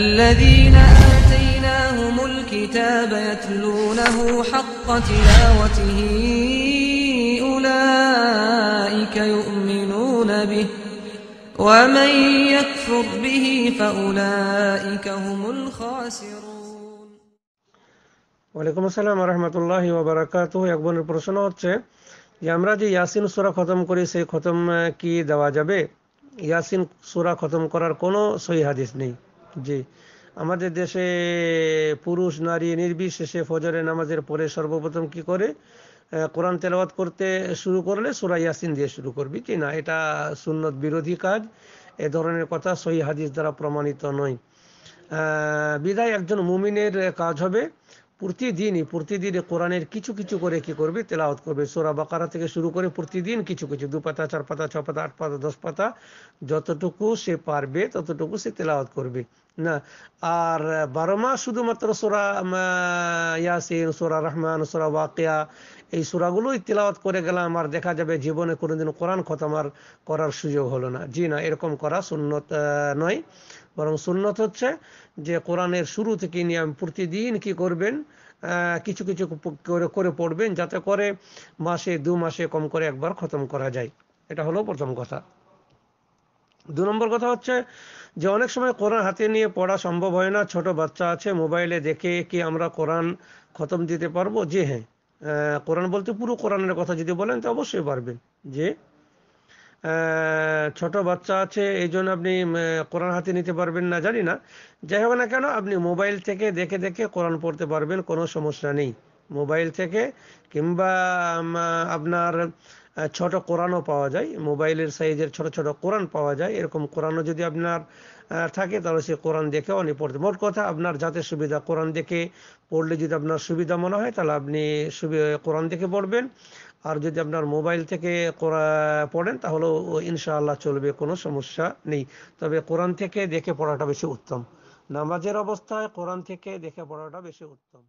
الذين آتيناهم الكتاب يتلونه حق تلاوته أولئك يؤمنون به ومن يكفر به فأولئك هم الخاسرون ওয়ালাইকুম আসসালাম রহমতুল্লাহ ওবরাকাত এক বোনের প্রশ্ন হচ্ছে যে আমরা যে ইয়াসিন সুরা খতম করি সেই খতম কি দেওয়া যাবে ইয়াসিন সুরা খতম করার কোনো সহি হাদিস নেই জি আমাদের দেশে পুরুষ নারী নির্বিশেষে ফজরের নামাজের পরে সর্বপ্রথম কি করে কোরআন তেলাওয়াত করতে শুরু করলে সুরা ইয়াসিন দিয়ে শুরু করবি কি না এটা সুন্নত বিরোধী কাজ এ ধরনের কথা সহি হাদিস দ্বারা প্রমাণিত নয় বিদায় একজন মুমিনের কাজ হবে প্রতিদিনই প্রতিদিনে কোরআনের কিছু কিছু করে কি করবে তেলাওয়াত করবে সোরা বাকারা থেকে শুরু করে প্রতিদিন কিছু কিছু দু পাতা চার পাতা ছ পাতা আট পাতা দশ পাতা যতটুকু সে পারবে ততটুকু সে তেলাওয়াত করবে না আর বারো মাস শুধুমাত্র সোরা ইয়াসিন সোরা রহমান সোরা ওয়াকিয়া এই সোরাগুলোই তেলাওয়াত করে গেলাম আর দেখা যাবে জীবনে কোনোদিন কোরআন খতমার করার সুযোগ হলো না জি না এরকম করা সুন্নত নয় বরং সুন্নত হচ্ছে যে কোরআনের শুরু থেকে নিয়ম প্রতিদিন কি করবেন কিছু কিছু করে করে পড়বেন যাতে করে মাসে দু মাসে কম করে একবার খতম করা যায় এটা হলো প্রথম কথা দু নম্বর কথা হচ্ছে যে অনেক সময় কোরআন হাতে নিয়ে পড়া সম্ভব হয় না ছোট বাচ্চা আছে মোবাইলে দেখে কি আমরা কোরআন খতম দিতে পারবো যে হ্যাঁ কোরআন বলতে পুরো কোরআনের কথা যদি বলেন তো অবশ্যই পারবেন যে ছোট বাচ্চা আছে এই জন্য আপনি কোরআন হাতে নিতে পারবেন না জানি না যাই হোক না কেন আপনি মোবাইল থেকে দেখে দেখে কোরআন পড়তে পারবেন কোনো সমস্যা নেই মোবাইল থেকে কিংবা আপনার ছোট কোরআনও পাওয়া যায় মোবাইলের সাইজের ছোট ছোট কোরআন পাওয়া যায় এরকম কোরআনও যদি আপনার থাকে তাহলে সে কোরআন দেখে অনেক পড়তে মোট কথা আপনার যাতে সুবিধা কোরআন দেখে পড়লে যদি আপনার সুবিধা মনে হয় তাহলে আপনি কোরআন দেখে পড়বেন আর যদি আপনার মোবাইল থেকে পড়েন তাহলে ইনশাআল্লাহ চলবে কোনো সমস্যা নেই তবে কোরআন থেকে দেখে পড়াটা বেশি উত্তম নামাজের অবস্থায় কোরআন থেকে দেখে পড়াটা বেশি উত্তম